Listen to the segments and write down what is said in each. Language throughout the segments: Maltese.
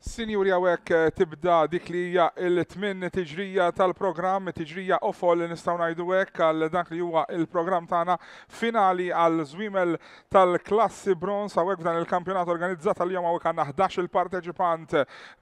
Sinjuri għawek eh, tibda dik li hija il-tmin tiġrija tal-programm, tiġrija ofol li nistaw najdu għek għal dak li huwa il-programm tagħna finali għal zwimel tal-klassi bronz għawek dan il-kampjonat organizzat għal jom għawek għanna 11 il-parteċipant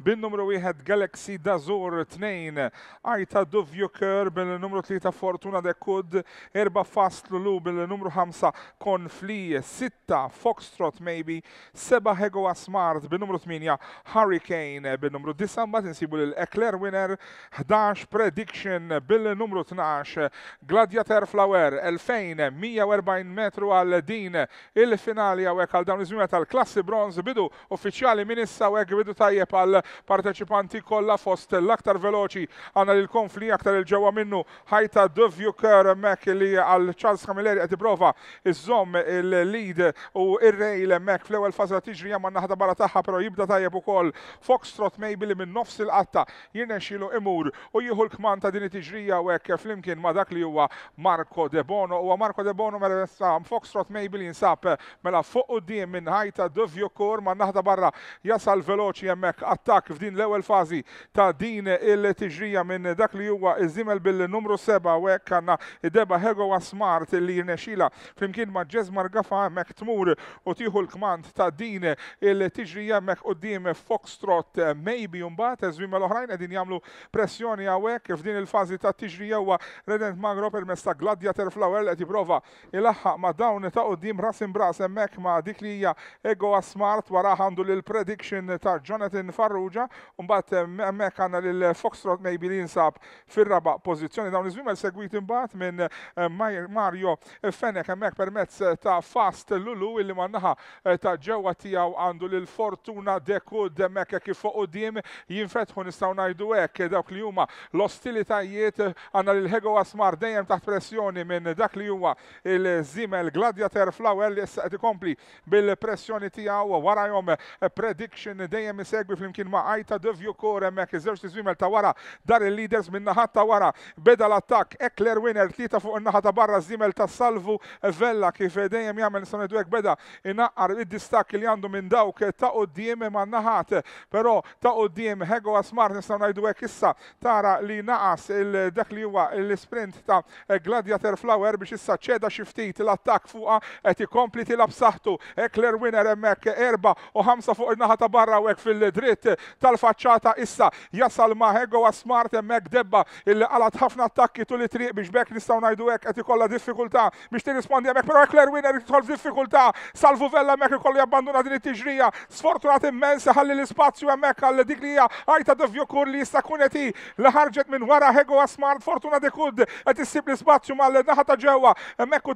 bin-numru 1 Galaxy Dazur 2, Ajta Dovju Kör bil-numru 3 Fortuna de Kud Erba' Fast Lulu bil-numru 5 Konfli, 6 Foxtrot Maybe, 7 Hegoa Smart bil-numru 8 Harry Kane bil-numru 9, ma insibu l Ekler winner 11 prediction bil-numru 12 Gladiator Flower 2140 metru għal din il-finali għawek għal dawn iż tal-klassi bronz bidu uffiċjali minissa għawek bidu tajjeb għal parteċipanti kollha fost l-aktar veloċi għanna l-konfli aktar il-ġewwa minnu ħajta Dovjuker Mek li għal Charles Camilleri qed iprova iżomm il-lead u ir-rejl Mek fl ewel fażla tiġri hemm naħda barra tagħha però jibda tajjeb ukoll Foxtrot maybe li minn nofs il-qatta jirnexxilu imur u jieħu l-kman ta' din it-tiġrija u hekk flimkien ma' dak li huwa Marco De Bono u Marco De Bono mela sam Foxtrot maybe li jinsab eh, mela fuq qudiem minn ħajta Dovju kor ma' naħda barra jasal veloċi jemmek attak f'din l-ewwel fazi ta' din il-tiġrija minn dak li huwa il-zimel bil-numru 7 u għanna id deba Hego Smart li jirnexxila flimkien ma' Ġezmar Gafa hemmhekk tmur u tieħu l-kmand ta' din il-tiġrija hemmhekk qudiem Foxtrot trot eh, maybe umbat eżvim eh, l-oħrajn edin jamlu pressjoni għawek eh, f'din il-fazi ta' tiġrija jewa Redent Magro permess ta' Gladiator Flawel prova il ilaħħaq ma' dawn ta' dim ras imbras emmek ma' dik li hija Ego Smart wara għandu lil prediction ta' Jonathan Farrugia Umbat emmek għanna l lil Foxtrot maybe li jinsab fir-raba' pozizjoni dawn iż-żvim segwit imbagħad minn Mario Fenek hemmhekk permezz ta' Fast Lulu illi mannaħa ta' ġewa tijaw għandu l Fortuna Deku Demek hekk kif fuq qudiem jinfetħu nistgħu ngħidu hekk dawk li huma l-ostilitajiet għandna lil ħego asmar dejjem taħt pressjoni minn dak li huwa il-żimel Gladiator Flower li issa qed ikompli bil-pressjoni tiegħu warahom eh, prediction dejjem isegwi flimkien ma' Ajta Dovju Kor hemmhekk iż-żewġ tiżwimel ta' wara dar il-leaders minn naħat ta' wara beda l-attakk Ekler Winner tlieta fuq in-naħa ta' barra żimel ta' Salvu eh, Vella kif dejjem jagħmel nistgħu ngħidu hekk beda inaqqar id distakk li għandu minn dawk ta' qudiem ma' naħat però ta' d-dim, Hego għasmar nistaw najdu għek issa tara li naqas dak li huwa l-sprint ta' Gladiator Flower biex issa ċeda xiftit l-attakk fuqha qed ikompli tilab saħħtu Ekler Winner emmek erba' u ħamsa fuq il naħa ta' barra għek fil-dritt tal-faċċata issa jasal ma' Hego għasmar hemmhekk debba il għalat ħafna attakki tu li triq biex bek nistgħu najdu għek qed ikollha diffikulta biex rispondi hemmhekk però Ekler Winner jidħol diffikulta Salvu Vella hemmhekk ikollu abbanduna din it-tiġrija sfortunat immens ħalli l-ispazz spazju hemmhekk għal dik li għajta dovju kur li jista' kun li ħarġet minn wara Hego Smart Fortuna Dekud għet issib li spazju mal naħa ta' ġewwa hemmhekk u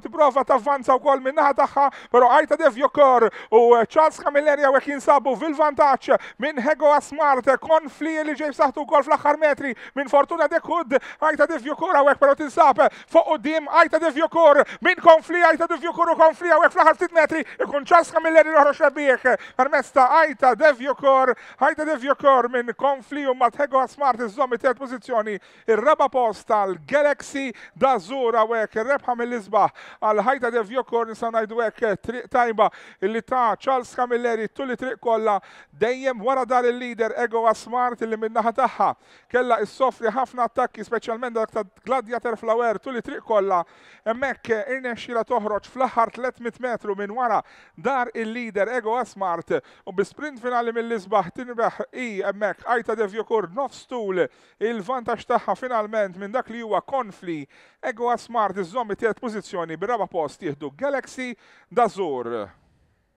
vanza u wkoll minn naħa tagħha, pero għajta kur u eh, Charles Camilleri għek jinsabu fil vantaċ minn Hego Smart eh, konfli li ġej saħtu wkoll fl axar metri minn Fortuna Dekud għajta għek pero t-insab fuq dim għajta kur minn konfli għajta kur u konfli għek fl axar ftit metri ikun Charles Camilleri noħroġ rebbieħ permezz għajta devjokor ħajda Jokor minn konfli u matħego smart iż-żommi tiet pozizjoni ir-raba post tal-Galaxy dażura u hekk rebħa mill-isbaħ għal ħajda Jokor nisa ngħidu hekk triq tajba illi ta' Charles Camilleri tulli triq kollha dejjem wara dar il-leader Ego Smart illi minnaħa tagħha kella issofri ħafna attakki speċjalment dak ta' Gladiator Flower tulli triq kollha hemmhekk irnexxila toħroġ fl-aħħar 300 metru minn wara dar il-leader Ego asmart, u bi sprint finali mill-isbaħ tinbeħ i emmek għajta dev jokur nofs tul il-vantaġġ tagħha finalment minn dak li huwa konfli Ego Smart iżommi tiet pożizzjoni bir-raba post jieħdu Galaxy Dazur.